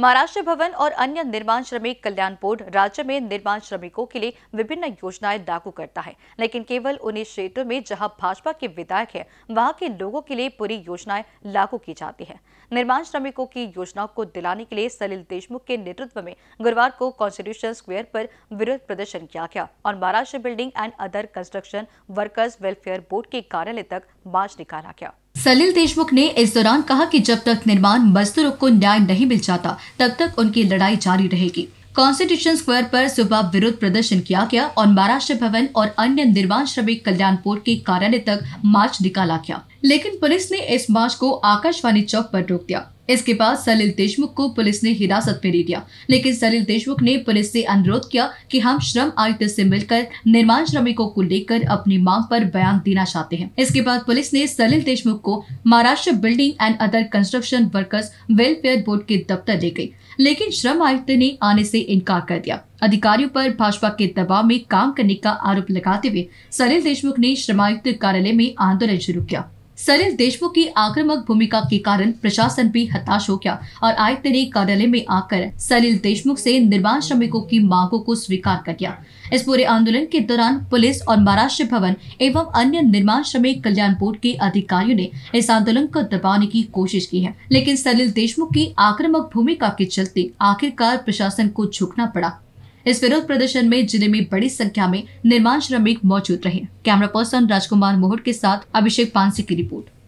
महाराष्ट्र भवन और अन्य निर्माण श्रमिक कल्याण बोर्ड राज्य में निर्माण श्रमिकों के लिए विभिन्न योजनाएं लागू करता है लेकिन केवल उन्हीं क्षेत्रों में जहां भाजपा के विधायक है वहां के लोगों के लिए पूरी योजनाएं लागू की जाती है निर्माण श्रमिकों की योजनाओं को दिलाने के लिए सलील देशमुख के नेतृत्व में गुरुवार को कॉन्स्टिट्यूशन स्क्वेयर पर विरोध प्रदर्शन किया गया और Maharashtra building and other construction workers welfare board के कार्यालय तक मार्च निकाला गया सलील देशमुख ने इस दौरान कहा कि जब तक निर्माण मजदूरों को न्याय नहीं मिल जाता तब तक उनकी लड़ाई जारी रहेगी कॉन्स्टिट्यूशन स्क्वायर पर सुबह विरोध प्रदर्शन किया गया और महाराष्ट्र भवन और अन्य निर्माण श्रमिक कल्याण बोर्ड के कार्यालय तक मार्च निकाला गया लेकिन पुलिस ने इस मार्च को आकाशवाणी चौक पर रोक दिया इसके बाद सलील देशमुख को पुलिस ने हिरासत में ले लिया लेकिन सलील देशमुख ने पुलिस से अनुरोध किया कि हम श्रम आयुक्त से मिलकर निर्माण श्रमिकों को लेकर अपनी मांग पर बयान देना चाहते हैं इसके बाद पुलिस ने सलील देशमुख को Maharashtra building and other construction workers welfare board के दफ्तर ले गयी लेकिन श्रम आयुक्त ने आने से इनकार कर दिया अधिकारियों पर भाजपा के दबाव में काम करने का आरोप लगाते हुए सलील देशमुख ने श्रमायुक्त कार्यालय में आंदोलन शुरू किया सरिल देशमुख की आक्रामक भूमिका के कारण प्रशासन भी हताश हो गया और आयुक्त ने कार्यालय में आकर सलील देशमुख से निर्माण श्रमिकों की मांगों को स्वीकार कर दिया इस पूरे आंदोलन के दौरान पुलिस और महाराष्ट्र भवन एवं अन्य निर्माण श्रमिक कल्याण बोर्ड के अधिकारियों ने इस आंदोलन को दबाने की कोशिश की है लेकिन सलील देशमुख की आक्रामक भूमिका के चलते आखिरकार प्रशासन को झुकना पड़ा इस विरोध प्रदर्शन में जिले में बड़ी संख्या में निर्माण श्रमिक मौजूद रहे कैमरा पर्सन राजकुमार मोहट के साथ अभिषेक पांसी की रिपोर्ट